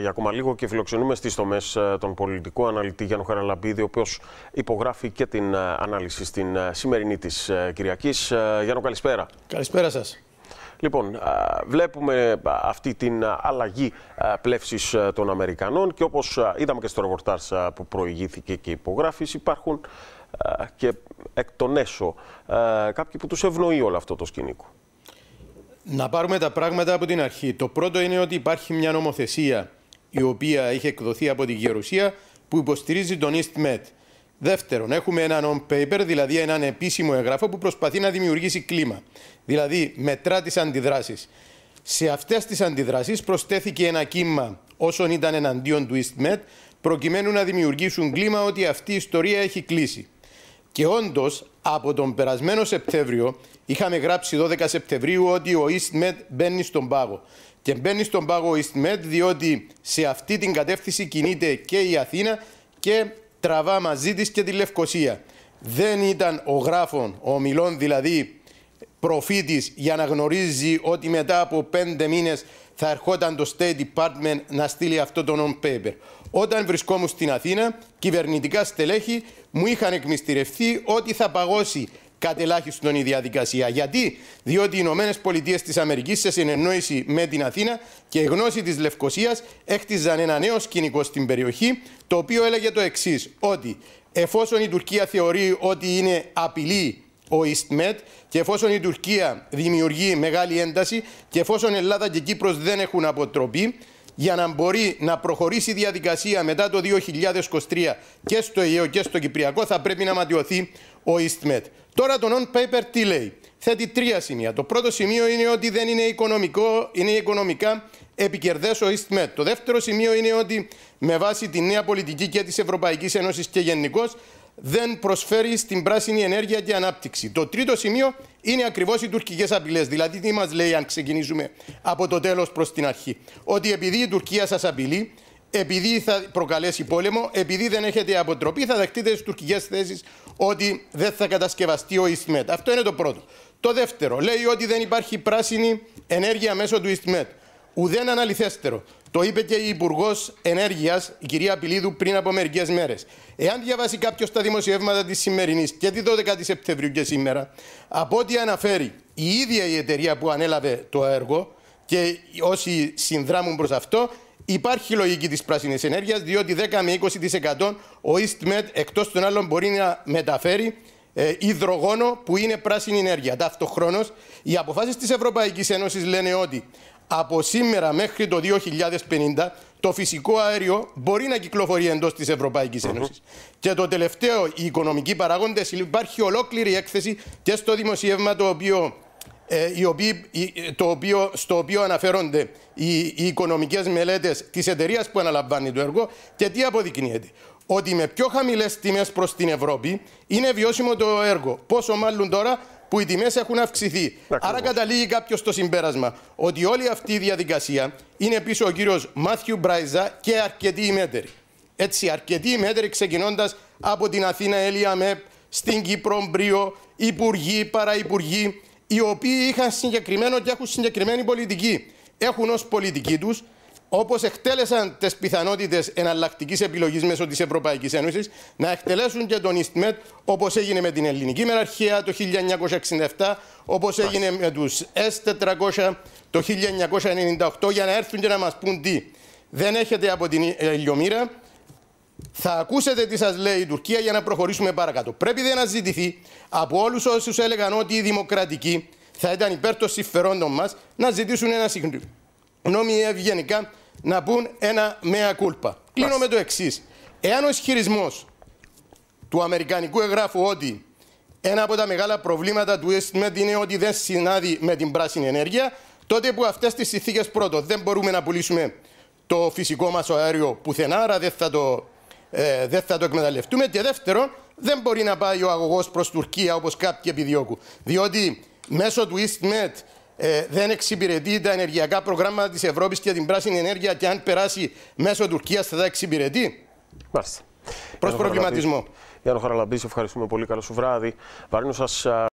Για ακόμα λίγο και φιλοξενούμε στις τομές ε, τον πολιτικό αναλυτή Γιάννου Χαραλαμπίδη, ο οποίος υπογράφει και την ε, ανάλυση στην ε, σημερινή της Κυριακής. Γιάννου, καλησπέρα. Καλησπέρα σας. Λοιπόν, βλέπουμε αυτή την αλλαγή πλεύσης των Αμερικανών και όπως είδαμε και στο ρεπορτάζ που προηγήθηκε και υπογράφεις, υπάρχουν και εκ των έσω κάποιοι που τους ευνοεί όλο αυτό το σκηνικό. Να πάρουμε τα πράγματα από την αρχή. Το πρώτο είναι ότι υπάρχει μια νομοθεσία η οποία είχε εκδοθεί από τη Γερουσία που υποστηρίζει τον EastMed. Δεύτερον, έχουμε ένα non-paper, δηλαδή έναν επίσημο εγγράφο που προσπαθεί να δημιουργήσει κλίμα. Δηλαδή, μετρά τις αντιδράσεις. Σε αυτές τις αντιδράσεις προστέθηκε ένα κύμα όσων ήταν εναντίον του EastMed, προκειμένου να δημιουργήσουν κλίμα ότι αυτή η ιστορία έχει κλείσει. Και όντως, από τον περασμένο Σεπτέμβριο, είχαμε γράψει 12 Σεπτεμβρίου ότι ο EastMed μπαίνει στον πάγο. Και μπαίνει στον πάγο ο EastMed διότι σε αυτή την κατεύθυνση κινείται και η Αθήνα και τραβά μαζί της και τη Λευκοσία. Δεν ήταν ο γράφων, ο μιλών δηλαδή, προφήτης για να γνωρίζει ότι μετά από πέντε μήνες θα ερχόταν το State Department να στείλει αυτό το non-paper. Όταν βρισκόμουν στην Αθήνα, κυβερνητικά στελέχη μου είχαν εκμυστηρευτεί ότι θα παγώσει κατ' ελάχιστον η διαδικασία. Γιατί, διότι οι Ηνωμένες Πολιτείες της Αμερικής, σε συνεννόηση με την Αθήνα και η γνώση της Λευκοσίας, έκτιζαν ένα νέο σκηνικό στην περιοχή, το οποίο έλεγε το εξής, ότι εφόσον η Τουρκία θεωρεί ότι είναι απειλή ο ΙΣΤΜΕΤ και εφόσον η Τουρκία δημιουργεί μεγάλη ένταση και εφόσον Ελλάδα και Κύπρος δεν έχουν αποτροπή, για να μπορεί να προχωρήσει η διαδικασία μετά το 2023 και στο ΙΕΟ και στο Κυπριακό θα πρέπει να ματιωθεί ο ΙΣΤΜΕΤ. Τώρα το non-paper τι λέει. Θέτει τρία σημεία. Το πρώτο σημείο είναι ότι δεν είναι, οικονομικό, είναι οικονομικά επικερδές ο ΙΣΤΜΕΤ. Το δεύτερο σημείο είναι ότι με βάση τη νέα πολιτική και της Ευρωπαϊκής Ένωσης και γενικώς δεν προσφέρει στην πράσινη ενέργεια και ανάπτυξη. Το τρίτο σημείο είναι ακριβώς οι τουρκικές απειλές. Δηλαδή, τι μας λέει, αν ξεκινήσουμε από το τέλος προς την αρχή. Ότι επειδή η Τουρκία σας απειλεί, επειδή θα προκαλέσει πόλεμο, επειδή δεν έχετε αποτροπή, θα δεχτείτε τι τουρκικές θέσεις ότι δεν θα κατασκευαστεί ο EastMed. Αυτό είναι το πρώτο. Το δεύτερο, λέει ότι δεν υπάρχει πράσινη ενέργεια μέσω του EastMed. Ουδέν αναλυθέστερο. Το είπε και η Υπουργός Ενέργειας, η κυρία Απειλίδου, πριν από μερικές μέρες. Εάν διαβάσει κάποιος τα δημοσιεύματα της σημερινής και τη 12η Σεπτεμβρίου και σήμερα, από ό,τι αναφέρει η ίδια η εταιρεία που ανέλαβε το έργο και όσοι συνδράμουν προς αυτό, υπάρχει λογική της πράσινης ενέργειας, διότι 10 με 20% ο EastMed εκτός των άλλων μπορεί να μεταφέρει ε, υδρογόνο που είναι πράσινη ενέργεια. Ταυτοχρόνως, οι αποφάσεις της Ευρωπαϊκής Ένωσης λένε ότι από σήμερα μέχρι το 2050 το φυσικό αέριο μπορεί να κυκλοφορεί εντός της Ευρωπαϊκής mm -hmm. Και το τελευταίο, οι οικονομικοί παράγοντες, υπάρχει ολόκληρη έκθεση και στο δημοσίευμα το οποίο, ε, ε, το οποίο, στο οποίο αναφέρονται οι, οι οικονομικές μελέτες της εταιρείας που αναλαμβάνει το έργο και τι αποδεικνύεται. Ότι με πιο χαμηλές τιμές προς την Ευρώπη είναι βιώσιμο το έργο. Πόσο μάλλον τώρα που οι τιμές έχουν αυξηθεί. Άρα καταλήγει κάποιος στο συμπέρασμα ότι όλη αυτή η διαδικασία είναι πίσω ο κύριος Μάθιου Μπράιζα και αρκετοί ημέτεροι. Έτσι, αρκετοί ημέτεροι ξεκινώντας από την Αθήνα Έλια ΜΕΠ, στην Κύπρο Μπρίο, υπουργοί, παραϊπουργοί, οι οποίοι είχαν συγκεκριμένο και έχουν συγκεκριμένη πολιτική. Έχουν ως πολιτική τους όπως εκτέλεσαν τις πιθανότητες εναλλακτικής επιλογής μέσω της Ευρωπαϊκής Ένωσης, να εκτελέσουν και τον ΙΣΤΜΕΤ όπως έγινε με την Ελληνική Μεραρχία το 1967, όπω έγινε με τους S400 το 1998, για να έρθουν και να μας πούν τι. Δεν έχετε από την Ελιομήρα. Θα ακούσετε τι σας λέει η Τουρκία για να προχωρήσουμε παρακάτω. Πρέπει να ζητηθεί από όλους όσους έλεγαν ότι οι δημοκρατικοί θα ήταν υπέρ των συμφερόντων μας να ζητήσουν ένα συγγνώμη ευγενικά να πούν ένα μέα κούλπα. Κλείνω με το εξής. Εάν ο ισχυρισμός του Αμερικανικού εγγράφου ότι ένα από τα μεγάλα προβλήματα του EastMed είναι ότι δεν συνάδει με την πράσινη ενέργεια, τότε που αυτές τις συνθήκες πρώτο δεν μπορούμε να πουλήσουμε το φυσικό μας αέριο πουθενά, άρα δεν θα το, ε, δεν θα εκμεταλλευτούμε. Και δεύτερον, δεν μπορεί να πάει ο αγωγός προς Τουρκία όπως κάποιοι επιδιώκουν. Διότι μέσω του EastMed ε, δεν εξυπηρετεί τα ενεργειακά προγράμματα της Ευρώπης και την πράσινη ενέργεια και αν περάσει μέσω Τουρκίας θα τα εξυπηρετεί. Μάλιστα. Προς προβληματισμό. Γιάννο Χαραλαμπής, ευχαριστούμε πολύ. Καλό σου βράδυ. σας...